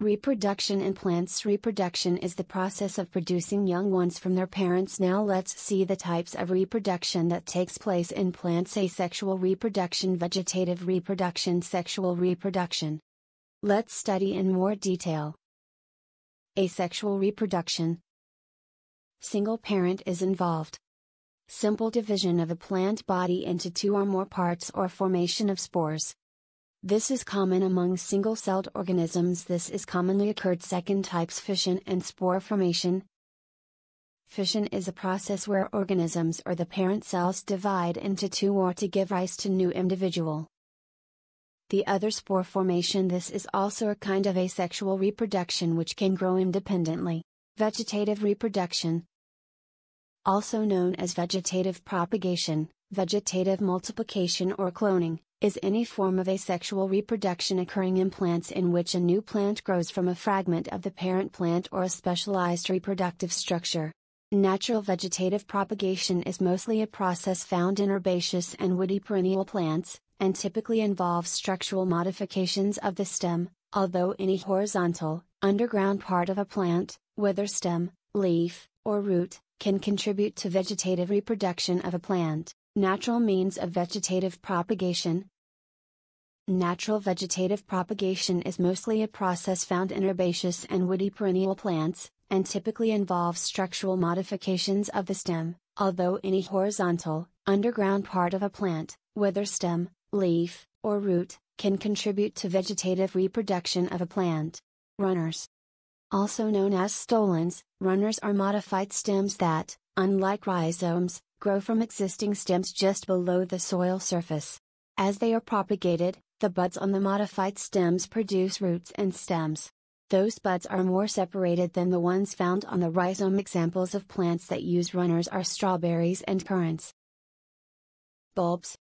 Reproduction in plants Reproduction is the process of producing young ones from their parents. Now let's see the types of reproduction that takes place in plants asexual reproduction, vegetative reproduction, sexual reproduction. Let's study in more detail. Asexual reproduction Single parent is involved. Simple division of a plant body into two or more parts or formation of spores. This is common among single-celled organisms this is commonly occurred second types fission and spore formation. Fission is a process where organisms or the parent cells divide into two or to give rise to new individual. The other spore formation this is also a kind of asexual reproduction which can grow independently, vegetative reproduction. Also known as vegetative propagation. Vegetative multiplication or cloning, is any form of asexual reproduction occurring in plants in which a new plant grows from a fragment of the parent plant or a specialized reproductive structure. Natural vegetative propagation is mostly a process found in herbaceous and woody perennial plants, and typically involves structural modifications of the stem, although any horizontal, underground part of a plant, whether stem, leaf, or root, can contribute to vegetative reproduction of a plant. Natural means of vegetative propagation. Natural vegetative propagation is mostly a process found in herbaceous and woody perennial plants, and typically involves structural modifications of the stem, although any horizontal, underground part of a plant, whether stem, leaf, or root, can contribute to vegetative reproduction of a plant. Runners. Also known as stolons, runners are modified stems that, unlike rhizomes, grow from existing stems just below the soil surface. As they are propagated, the buds on the modified stems produce roots and stems. Those buds are more separated than the ones found on the rhizome examples of plants that use runners are strawberries and currants. Bulbs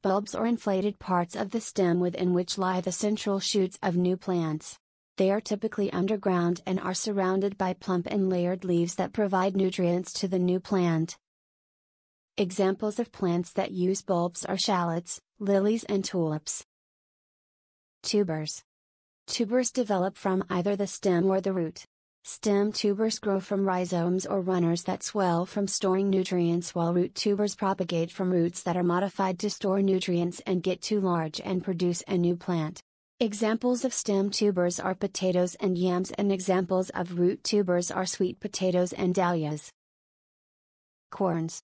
Bulbs are inflated parts of the stem within which lie the central shoots of new plants. They are typically underground and are surrounded by plump and layered leaves that provide nutrients to the new plant, Examples of plants that use bulbs are shallots, lilies and tulips. Tubers. Tubers develop from either the stem or the root. Stem tubers grow from rhizomes or runners that swell from storing nutrients while root tubers propagate from roots that are modified to store nutrients and get too large and produce a new plant. Examples of stem tubers are potatoes and yams and examples of root tubers are sweet potatoes and dahlias. Corns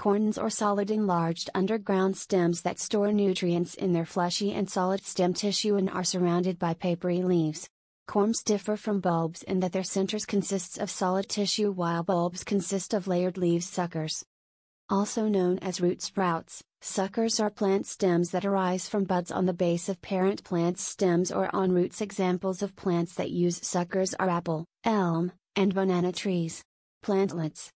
Corns or solid enlarged underground stems that store nutrients in their fleshy and solid stem tissue and are surrounded by papery leaves. Corms differ from bulbs in that their centers consists of solid tissue while bulbs consist of layered leaves. suckers. Also known as root sprouts, suckers are plant stems that arise from buds on the base of parent plant stems or on roots. Examples of plants that use suckers are apple, elm, and banana trees. Plantlets,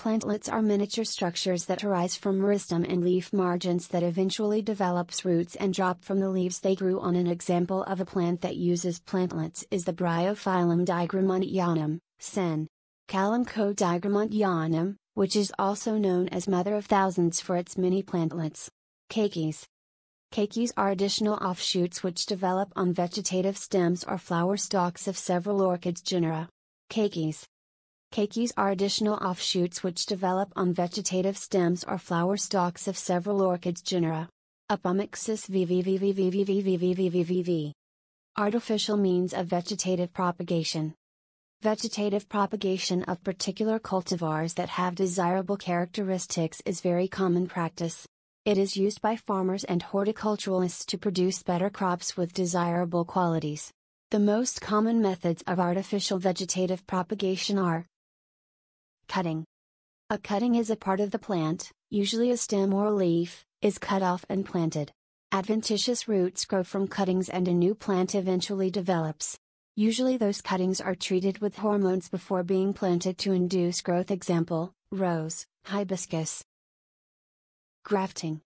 Plantlets are miniature structures that arise from meristem and leaf margins that eventually develops roots and drop from the leaves they grew on. An example of a plant that uses plantlets is the Bryophyllum digrammontianum, sen. Calamco digrammontianum, which is also known as Mother of Thousands for its many plantlets. Keikis. Keikis are additional offshoots which develop on vegetative stems or flower stalks of several orchids genera. Keikis. Keikis are additional offshoots which develop on vegetative stems or flower stalks of several orchids genera. Apomixis Artificial means of vegetative propagation. Vegetative propagation of particular cultivars that have desirable characteristics is very common practice. It is used by farmers and horticulturalists to produce better crops with desirable qualities. The most common methods of artificial vegetative propagation are Cutting. A cutting is a part of the plant, usually a stem or a leaf, is cut off and planted. Adventitious roots grow from cuttings and a new plant eventually develops. Usually those cuttings are treated with hormones before being planted to induce growth example, rose, hibiscus. Grafting.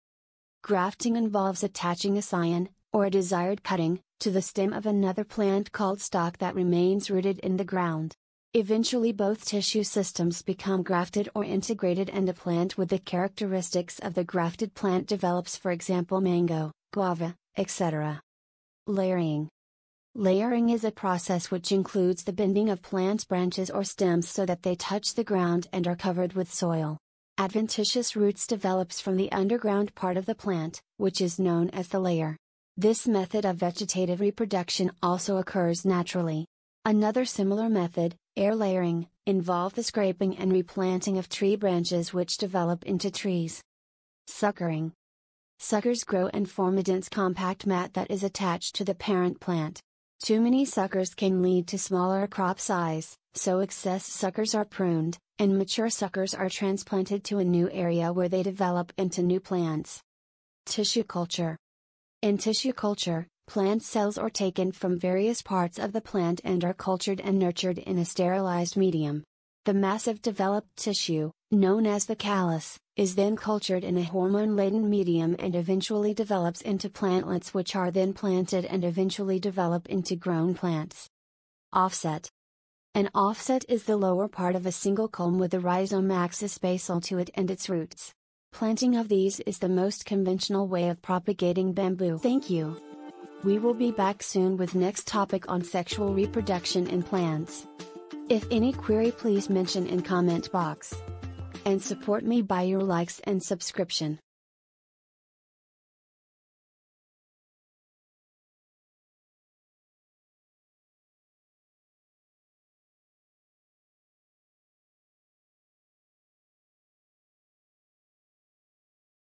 Grafting involves attaching a scion, or a desired cutting, to the stem of another plant called stock that remains rooted in the ground. Eventually both tissue systems become grafted or integrated and a plant with the characteristics of the grafted plant develops for example mango, guava, etc. Layering Layering is a process which includes the bending of plant branches or stems so that they touch the ground and are covered with soil. Adventitious roots develops from the underground part of the plant, which is known as the layer. This method of vegetative reproduction also occurs naturally. Another similar method, air layering, involve the scraping and replanting of tree branches which develop into trees. Suckering. Suckers grow and form a dense compact mat that is attached to the parent plant. Too many suckers can lead to smaller crop size, so excess suckers are pruned, and mature suckers are transplanted to a new area where they develop into new plants. Tissue culture. In tissue culture, Plant cells are taken from various parts of the plant and are cultured and nurtured in a sterilized medium. The massive developed tissue, known as the callus, is then cultured in a hormone laden medium and eventually develops into plantlets, which are then planted and eventually develop into grown plants. Offset An offset is the lower part of a single culm with a rhizome axis basal to it and its roots. Planting of these is the most conventional way of propagating bamboo. Thank you. We will be back soon with next topic on sexual reproduction in plants. If any query please mention in comment box. And support me by your likes and subscription.